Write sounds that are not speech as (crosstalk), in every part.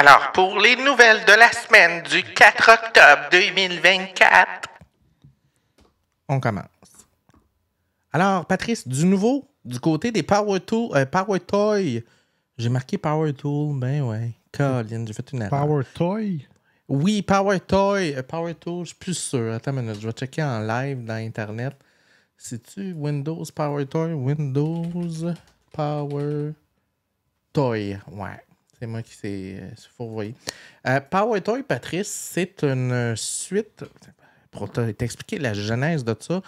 Alors, pour les nouvelles de la semaine du 4 octobre 2024, on commence. Alors, Patrice, du nouveau, du côté des Power, Tool, euh, Power Toy, j'ai marqué Power Tool, ben ouais. Colin, j'ai fait une erreur. Power Toy? Oui, Power Toy. Euh, Power Tool, je suis plus sûr. Attends une minute, je vais checker en live dans Internet. C'est-tu Windows Power Toy? Windows Power Toy. Ouais, c'est moi qui s'est euh, fourvoyé. Euh, Power Toy Patrice, c'est une suite. Pour t'expliquer la genèse de ça,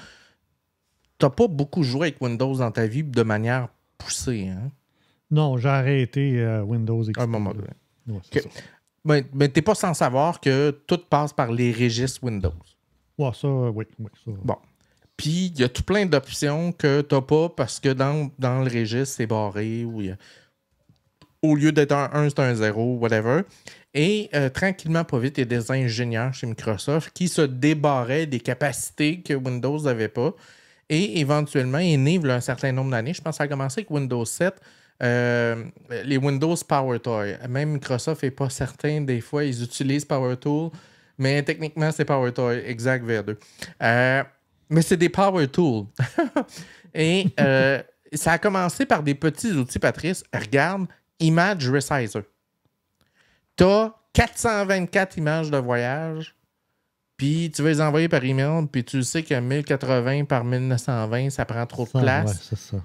t'as pas beaucoup joué avec Windows dans ta vie de manière poussée. Hein? Non, j'ai arrêté euh, Windows un moment donné. mais, tu t'es pas sans savoir que tout passe par les registres Windows. Ouais, ça, oui. oui Bon. Puis, il y a tout plein d'options que n'as pas parce que dans, dans le registre, c'est barré ou il y a au lieu d'être un 1, c'est un 0, whatever. Et euh, tranquillement, pas vite, il y a des ingénieurs chez Microsoft qui se débarraient des capacités que Windows n'avait pas. Et éventuellement, ils né un certain nombre d'années. Je pense que ça a commencé avec Windows 7. Euh, les Windows Power Toy. Même Microsoft n'est pas certain, des fois, ils utilisent Power Tool, mais techniquement, c'est Power Toy, exact vers 2. Euh, mais c'est des Power Tools. (laughs) Et ça a commencé par des petits outils, Patrice. Regarde, Image Resizer. Tu as 424 images de voyage, puis tu veux les envoyer par email, puis tu sais que 1080 par 1920, ça prend trop de place. ça.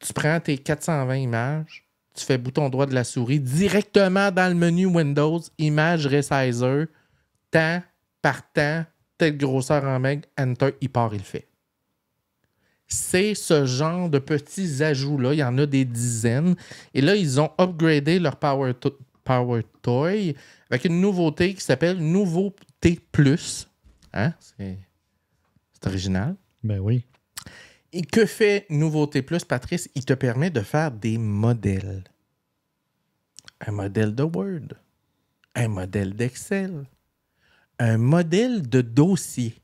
Tu prends tes 420 images, tu fais bouton droit de la souris directement dans le menu Windows, Image Resizer, temps par temps, tête grosseur en meg, enter, il part, il fait c'est ce genre de petits ajouts-là. Il y en a des dizaines. Et là, ils ont upgradé leur Power, Toy avec une nouveauté qui s'appelle Nouveauté Plus. Hein? C'est original. Ben oui. Et que fait Nouveauté Plus, Patrice? Il te permet de faire des modèles. Un modèle de Word, un modèle d'Excel, un modèle de dossier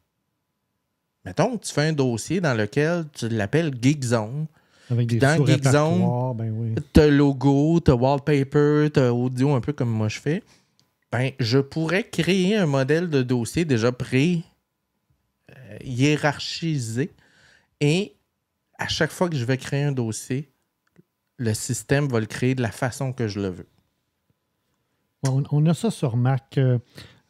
mettons, tu fais un dossier dans lequel tu l'appelles Geekzone. dans Geekzone, ben oui. t'as logo, t'as wallpaper, t'as audio, un peu comme moi je fais. Ben, je pourrais créer un modèle de dossier déjà pré-hiérarchisé euh, et à chaque fois que je vais créer un dossier, le système va le créer de la façon que je le veux. On, a ça sur Mac. Euh,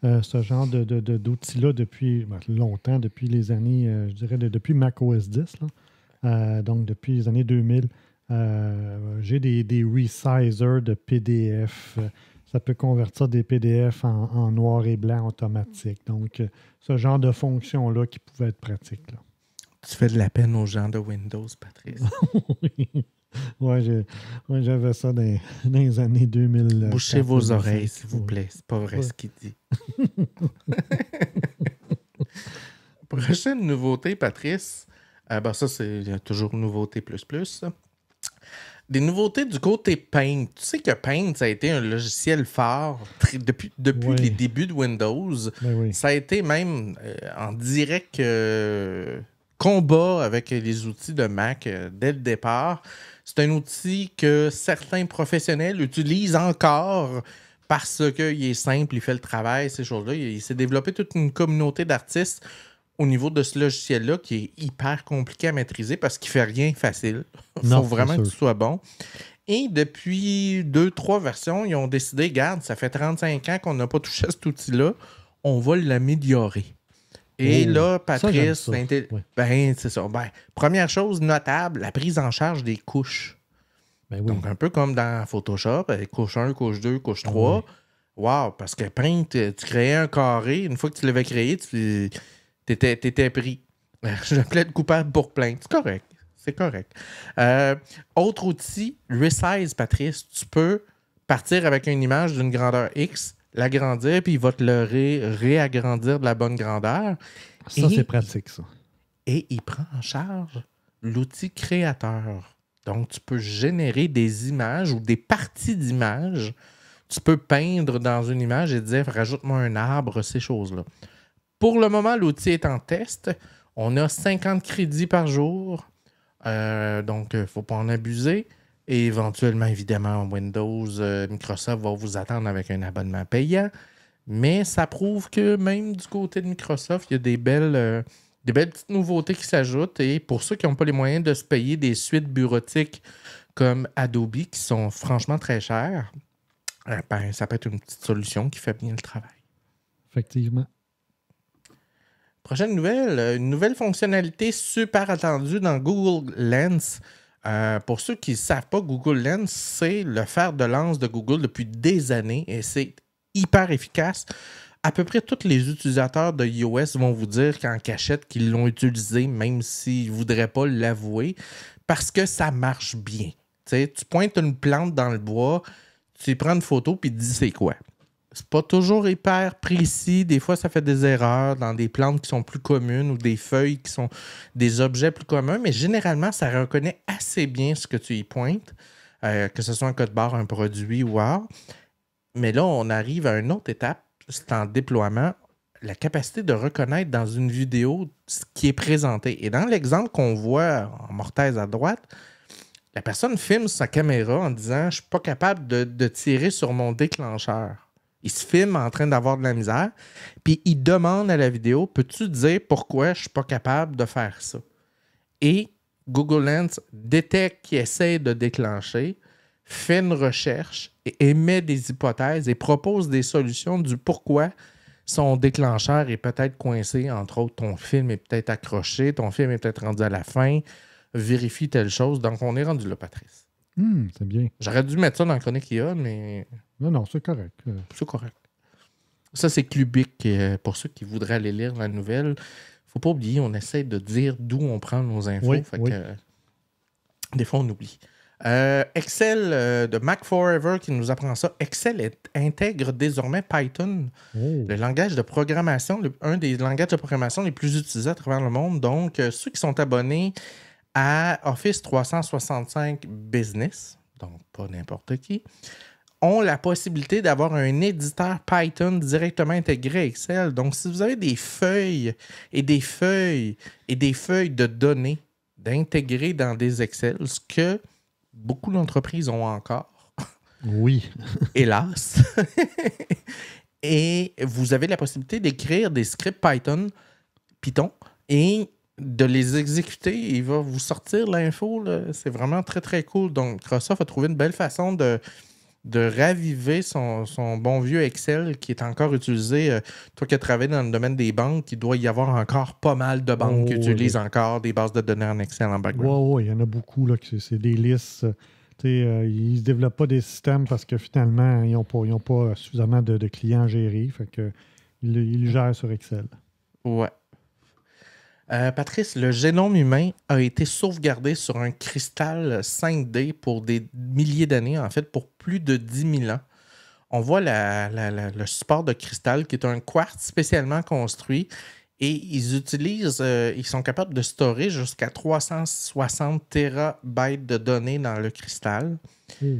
euh, ce genre de, d'outils-là depuis ben, longtemps, depuis les années, euh, je dirais, depuis Mac OS 10, euh, donc depuis les années 2000. J'ai des, resizers de PDF. Ça peut convertir des PDF en, noir et blanc automatique. Donc, ce genre de fonction-là qui pouvait être pratique. Tu fais de la peine aux gens de Windows, Patrice. (laughs) (laughs) ouais, j'avais ça dans, les (laughs) années 2000. Euh, Bouchez vos oreilles, s'il vous plaît. C'est pas vrai ce qu'il dit. (laughs) Prochaine nouveauté, Patrice. Ah ben ça, c'est toujours nouveauté plus plus. Des nouveautés du côté Paint. Tu sais que Paint, ça a été un logiciel fort depuis, les débuts de Windows. Ben ça a été même euh, en direct euh, combat avec les outils de Mac dès le départ. C'est un outil que certains professionnels utilisent encore parce qu'il est simple, il fait le travail, ces choses-là. Il, s'est développé toute une communauté d'artistes au niveau de ce logiciel-là qui est hyper compliqué à maîtriser parce qu'il ne fait rien facile. (laughs) Il faut vraiment que soit bon. Et depuis deux, trois versions, ils ont décidé, garde, ça fait 35 ans qu'on n'a pas touché à cet outil-là, on va l'améliorer. Et oh, là, Patrice, ben, c'est ça. Ben, première chose notable, la prise en charge des couches. Ben Donc, un peu comme dans Photoshop, euh, couche 1, couche 2, couche 3. Ah Waouh, Wow, parce que print euh, tu créais un carré, une fois que tu l'avais créé, tu étais, pris. (laughs) Je de coupable pour plainte. C'est correct. C'est correct. Euh, autre outil, resize, Patrice, tu peux partir avec une image d'une grandeur X l'agrandir, puis il va te le réagrandir de la bonne grandeur. Ça, c'est pratique, ça. Et il prend en charge l'outil créateur. Donc, tu peux générer des images ou des parties d'images. Tu peux peindre dans une image et dire rajoute-moi un arbre, ces choses-là. Pour le moment, l'outil est en test. On a 50 crédits par jour. Euh, donc, il euh, ne faut pas en abuser éventuellement, évidemment, Windows, euh, Microsoft va vous attendre avec un abonnement payant. Mais ça prouve que même du côté de Microsoft, il y a des belles, euh, des belles petites nouveautés qui s'ajoutent. Et pour ceux qui n'ont pas les moyens de se payer des suites bureautiques comme Adobe, qui sont franchement très chères, euh, ben, ça peut être une petite solution qui fait bien le travail. Effectivement. Prochaine nouvelle, une nouvelle fonctionnalité super attendue dans Google Lens euh, pour ceux qui ne savent pas, Google Lens, c'est le fer de lance de Google depuis des années et c'est hyper efficace. À peu près tous les utilisateurs de iOS vont vous dire qu'en cachette qu'ils l'ont utilisé, même s'ils ne voudraient pas l'avouer, parce que ça marche bien. tu pointes une plante dans le bois, tu prends une photo puis tu dis c'est quoi n'est pas toujours hyper précis. Des fois, ça fait des erreurs dans des plantes qui sont plus communes ou des feuilles qui sont des objets plus communs, mais généralement, ça reconnaît assez bien ce que tu y pointes, euh, que ce soit un code-barre, un produit ou autre. Mais là, on arrive à une autre étape, c'est en déploiement, la capacité de reconnaître dans une vidéo ce qui est présenté. Et dans l'exemple qu'on voit en mortaise à droite, la personne filme sa caméra en disant Je ne suis pas capable de tirer sur mon déclencheur. Il se filme en train d'avoir de la misère, puis il demande à la vidéo Peux-tu dire pourquoi je ne suis pas capable de faire ça Et Google Lens détecte qu'il essaie de déclencher, fait une recherche et émet des hypothèses et propose des solutions du pourquoi son déclencheur est peut-être coincé, entre autres, ton film est peut-être accroché, ton film est peut-être rendu à la fin, vérifie telle chose. Donc, on est rendu là, Patrice. Hmm, c'est bien. J'aurais dû mettre ça dans le chronique mais. Non, non, c'est correct. C'est correct. Ça, c'est Clubic. Euh, pour ceux qui voudraient aller lire la nouvelle, faut pas oublier, on essaie de dire d'où on prend nos infos. Que, euh, des fois, on oublie. Euh, Excel de Mac Forever qui nous apprend ça. Excel intègre désormais Python, oh. le langage de programmation, un des langages de programmation les plus utilisés à travers le monde. Donc, ceux qui sont abonnés à Office 365 Business, donc pas n'importe qui, ont la possibilité d'avoir un éditeur Python directement intégré à Excel. Donc, si vous avez des feuilles et des feuilles et des feuilles de données d'intégrer dans des Excel, ce que beaucoup d'entreprises ont encore. Oui. (laughs) Hélas. (laughs) et vous avez la possibilité d'écrire des scripts Python, Python et de les exécuter. Il va vous sortir l'info. C'est vraiment très, très cool. Donc, Microsoft a trouvé une belle façon de, de raviver son, bon vieux Excel qui est encore utilisé. Euh, toi qui as travaillé dans le domaine des banques, il doit y avoir encore pas mal de banques qui oh, utilisent encore des bases de données en Excel en background. Oui, il y en a beaucoup. C'est des listes. Euh, ils ne développent pas des systèmes parce que finalement, ils n'ont pas, pas suffisamment de, clients à gérer. Fait que, ils, ils gèrent sur Excel. Ouais. Euh, Patrice, le génome humain a été sauvegardé sur un cristal 5D pour des milliers d'années, en fait, pour plus de 10 000 ans. On voit le support de cristal qui est un quartz spécialement construit et ils utilisent, euh, ils sont capables de stocker jusqu'à 360 terabytes de données dans le cristal. Hmm.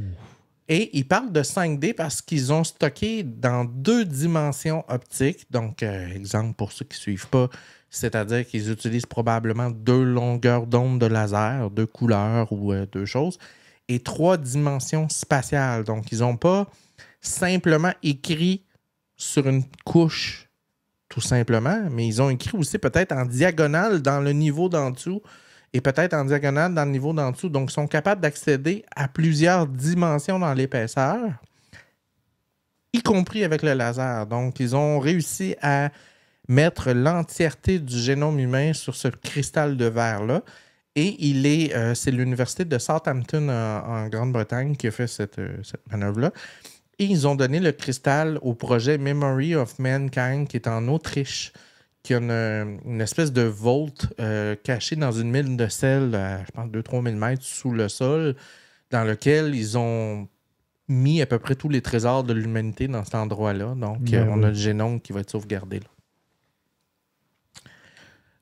Et ils parlent de 5D parce qu'ils ont stocké dans deux dimensions optiques. Donc, euh, exemple pour ceux qui ne suivent pas, c'est-à-dire qu'ils utilisent probablement deux longueurs d'onde de laser, deux couleurs ou euh, deux choses, et trois dimensions spatiales. Donc, ils n'ont pas simplement écrit sur une couche, tout simplement, mais ils ont écrit aussi peut-être en diagonale dans le niveau d'en dessous et peut-être en diagonale dans le niveau d'en dessous. Donc, ils sont capables d'accéder à plusieurs dimensions dans l'épaisseur, y compris avec le laser. Donc, ils ont réussi à mettre l'entièreté du génome humain sur ce cristal de verre-là. Et il est, euh, c'est l'université de Southampton en, Grande-Bretagne qui a fait euh, cette, manœuvre-là. Et ils ont donné le cristal au projet Memory of Mankind qui est en Autriche, qui a une, espèce de vault euh, caché dans une mine de sel, je pense 2-3 000 mètres sous le sol, dans lequel ils ont mis à peu près tous les trésors de l'humanité dans cet endroit-là. Donc, ben on a le génome qui va être sauvegardé.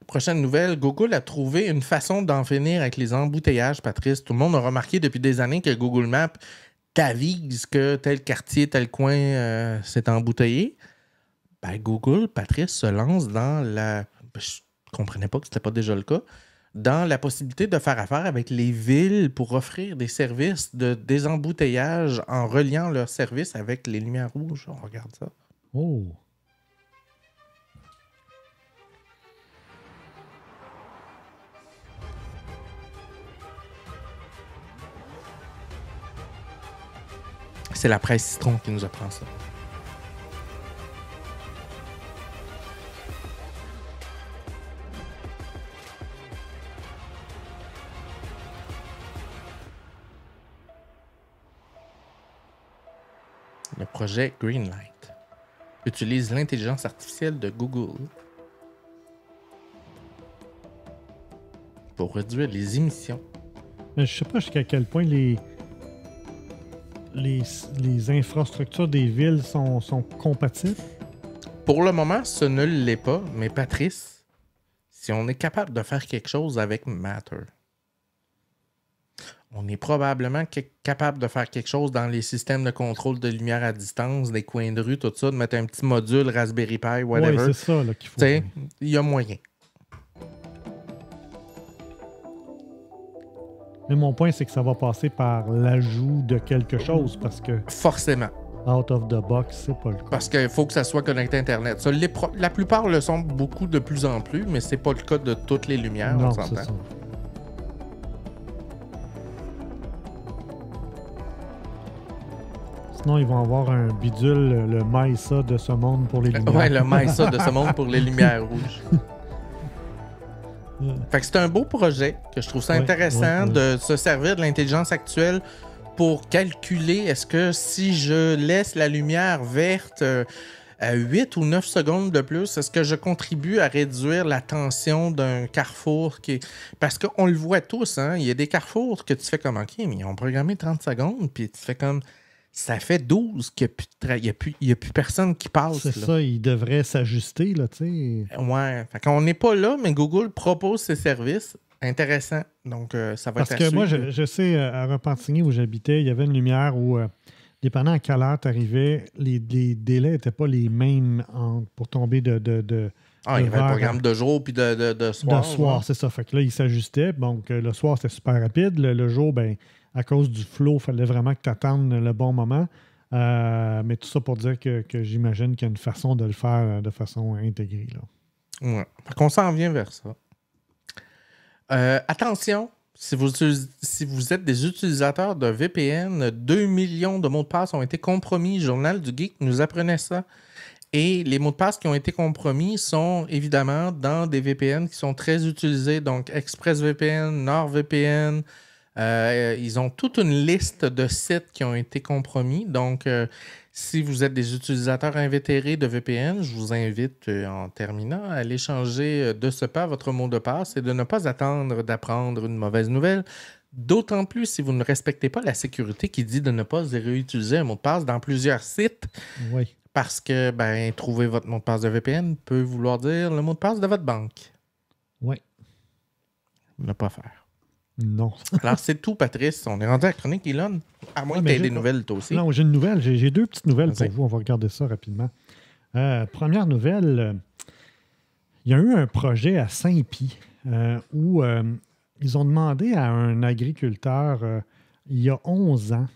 Prochaine nouvelle, Google a trouvé une façon d'en finir avec les embouteillages, Patrice. Tout le monde a remarqué depuis des années que Google Maps t'avise que tel quartier, tel coin euh, s'est embouteillé. Ben, Google, Patrice, se lance dans la... Ben, je comprenais pas que c'était pas déjà le cas. Dans la possibilité de faire affaire avec les villes pour offrir des services de désembouteillage en reliant leurs services avec les lumières rouges. On regarde ça. Oh! C'est la presse citron qui nous apprend ça. Le projet Greenlight utilise l'intelligence artificielle de Google pour réduire les émissions. Je sais pas jusqu'à quel point les, les, infrastructures des villes sont, compatibles? Pour le moment, ce ne l'est pas, mais Patrice, si on est capable de faire quelque chose avec Matter, on est probablement capable de faire quelque chose dans les systèmes de contrôle de lumière à distance, des coins de rue, tout ça, de mettre un petit module Raspberry Pi, whatever. Oui, c'est ça qu'il faut. Il y a moyen. Mais mon point, c'est que ça va passer par l'ajout de quelque chose parce que. Forcément. Out of the box, c'est pas le cas. Parce qu'il faut que ça soit connecté à Internet. La plupart le sont beaucoup de plus en plus, mais c'est pas le cas de toutes les lumières, on s'entend. Sinon, ils vont avoir un bidule, le Maïsa de ce monde pour les lumières. Ouais, le Maïsa de ce (laughs) monde pour les lumières rouges c'est un beau projet que je trouve ça intéressant de se servir de l'intelligence actuelle pour calculer est-ce que si je laisse la lumière verte euh, à 8 ou 9 secondes de plus, est-ce que je contribue à réduire la tension d'un carrefour qui Parce qu'on le voit tous, hein, il y a des carrefours que tu fais comme OK, mais ils ont programmé 30 secondes, puis tu fais comme ça fait 12 qu'il n'y a, plus personne qui passe. C'est ça, il devrait s'ajuster, là, tu sais. Eh ouais, fait n'est pas là, mais Google propose ses services. Intéressant. Donc, euh, ça va Parce être Parce que moi, je, sais, euh, à Repentigny, où j'habitais, il y avait une lumière où, euh, dépendant à quelle heure tu arrivais, les, délais n'étaient pas les mêmes pour tomber de, de, de ah, il y avait un programme de jour puis de, soir. De soir, c'est ça. Fait là, il s'ajustait. Donc, le soir, c'était super rapide. Le, le jour, ben, à cause du flow, il fallait vraiment que tu attendes le bon moment. Euh, mais tout ça pour dire que, j'imagine qu'il y a une façon de le faire euh, de façon intégrée. Là. Ouais. qu'on s'en vient vers ça. Euh, attention, si vous, si vous êtes des utilisateurs de VPN, 2 millions de mots de passe ont été compromis. Journal du Geek nous apprenait ça. Et les mots de passe qui ont été compromis sont évidemment dans des VPN qui sont très utilisés, donc ExpressVPN, NordVPN, euh, ils ont toute une liste de sites qui ont été compromis. Donc, euh, si vous êtes des utilisateurs invétérés de VPN, je vous invite euh, en terminant à aller changer de ce pas votre mot de passe et de ne pas attendre d'apprendre une mauvaise nouvelle. D'autant plus si vous ne respectez pas la sécurité qui dit de ne pas réutiliser un mot de passe dans plusieurs sites. Oui. Parce que ben, trouver votre mot de passe de VPN peut vouloir dire le mot de passe de votre banque. Oui. Ne pas faire. Non. (laughs) Alors, c'est tout, Patrice. On est rendu à la chronique Elon. À moins ah, que tu aies des nouvelles, toi aussi. Non, j'ai une nouvelle. J'ai deux petites nouvelles pour vous. On va regarder ça rapidement. Euh, première nouvelle, euh, il y a eu un projet à Saint-Pie euh, où ils ont demandé à un agriculteur, il y a 11 ans,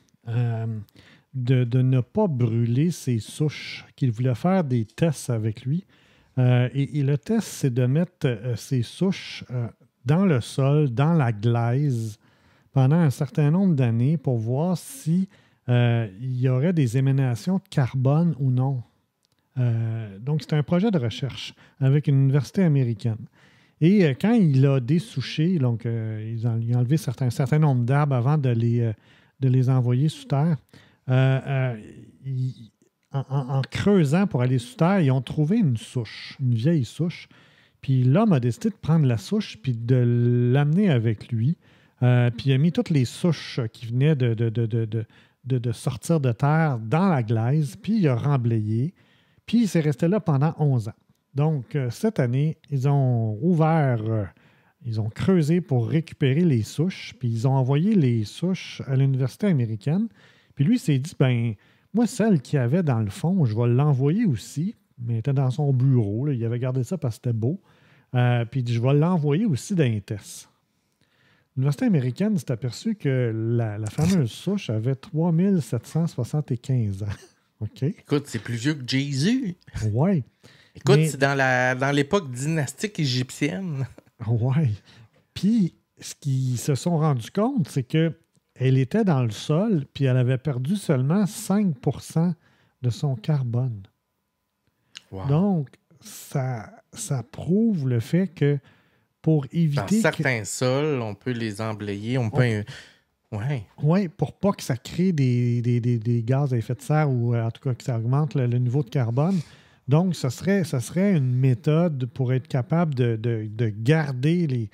de, ne pas brûler ses souches, qu'il voulait faire des tests avec lui. Et, et, le test, c'est de mettre ses souches dans le sol, dans la glaise, pendant un certain nombre d'années pour voir si euh, il y aurait des émanations de carbone ou non. Euh, donc, c'est un projet de recherche avec une université américaine. Et euh, quand il a dessouché, donc ils ont, il a enlevé un certain nombre d'arbres avant de les, envoyer sous terre, en, creusant pour aller sous terre, ils ont trouvé une souche, une vieille souche, puis l'homme a décidé de prendre la souche puis de l'amener avec lui. Euh, puis il a mis toutes les souches qui venaient de, sortir de terre dans la glaise, puis il a remblayé. Puis il s'est resté là pendant 11 ans. Donc euh, cette année, ils ont ouvert, euh, ils ont creusé pour récupérer les souches, puis ils ont envoyé les souches à l'université américaine. Puis lui s'est dit, ben moi, celle qu'il y avait dans le fond, je vais l'envoyer aussi, mais il était dans son bureau. Il avait gardé ça parce que c'était beau. Euh, puis il dit Je vais l'envoyer aussi dans les L'université américaine s'est aperçue que la, fameuse (laughs) souche avait 3775 ans. (laughs) Écoute, c'est plus vieux que Jésus. Oui. Écoute, c'est dans, la, dans l'époque dynastique égyptienne. (laughs) Oui. Puis, ce qu'ils se sont rendus compte, c'est que elle était dans le sol, puis elle avait perdu seulement 5 de son carbone. Donc, ça, ça prouve le fait que pour éviter. Dans certains sols, on peut les emblayer, on peut. pour pas que ça crée des, gaz à effet de serre ou euh, en tout cas que ça augmente le, niveau de carbone. Donc, ce serait, ça serait une méthode pour être capable de, garder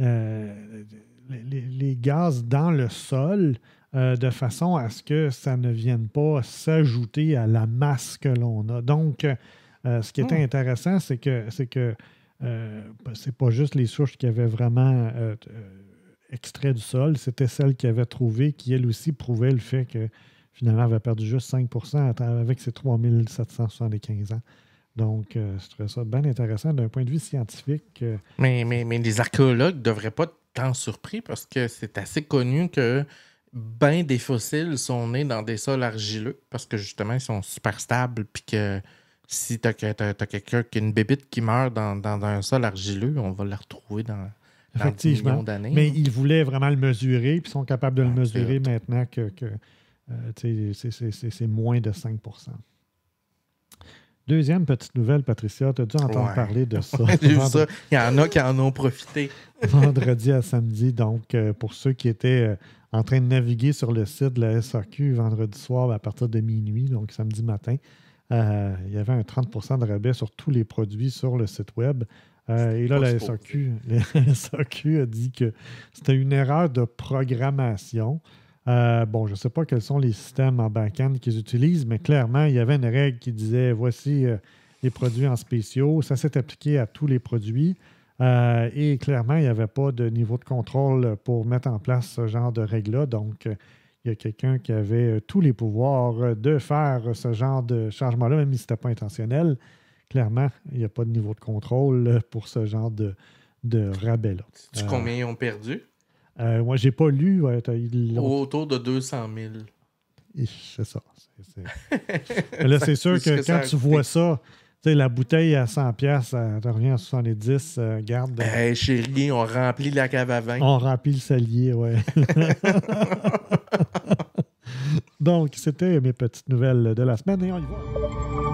euh, les, les, gaz dans le sol euh, de façon à ce que ça ne vienne pas s'ajouter à la masse que l'on a. Donc, euh, ce qui était hmm. intéressant, c'est que c'est que euh, ben, c'est pas juste les souches qui avaient vraiment euh, extrait du sol, c'était celles qui avaient trouvé qui, elles aussi, prouvaient le fait que finalement, elle avait perdu juste 5 avec ses 3775 ans. Donc, ce je ça bien intéressant d'un point de vue scientifique. Mais, mais, mais, les archéologues ne devraient pas être tant surpris parce que c'est assez connu que bien des fossiles sont nés dans des sols argileux parce que justement, ils sont super stables puis que si tu as, quelqu'un qui a une bébite qui meurt dans, un sol argileux, on va la retrouver dans, des millions d'années. Mais ils voulaient vraiment le mesurer, puis sont capables de le ah, mesurer maintenant que, euh, c'est moins de 5 Deuxième petite nouvelle, Patricia, tu as dû entendre parler de (laughs) ça. Il y en a qui en ont profité. (laughs) Vendredi à samedi, donc, euh, pour ceux qui étaient euh, en train de naviguer sur le site de la SAQ vendredi soir à partir de minuit, donc samedi matin, euh, il y avait un 30 de rabais sur tous les produits sur le site web. Euh, et là, la SAQ, (laughs) a dit que c'était une erreur de programmation. Euh, bon, je ne sais pas quels sont les systèmes en back-end qu'ils utilisent, mais clairement, il y avait une règle qui disait voici les produits en spéciaux. Ça s'est appliqué à tous les produits. et clairement, il n'y avait pas de niveau de contrôle pour mettre en place ce genre de règle-là. Donc, il y a quelqu'un qui avait euh, tous les pouvoirs euh, de faire ce genre de changement-là, même si ce n'était pas intentionnel. Clairement, il n'y a pas de niveau de contrôle euh, pour ce genre de, de rabais-là. Tu combien ils ont perdu? Moi, moi, j'ai pas lu. Autour de 200 000. C'est ça. (laughs) là, c'est sûr que, quand tu vois ça, la bouteille à 100 pièces, tu reviens à 70, garde. Hé, chérie, on remplit la cave à vin. On remplit le salier, ouais. (laughs) Donc, c'était mes petites nouvelles de la semaine et on y va.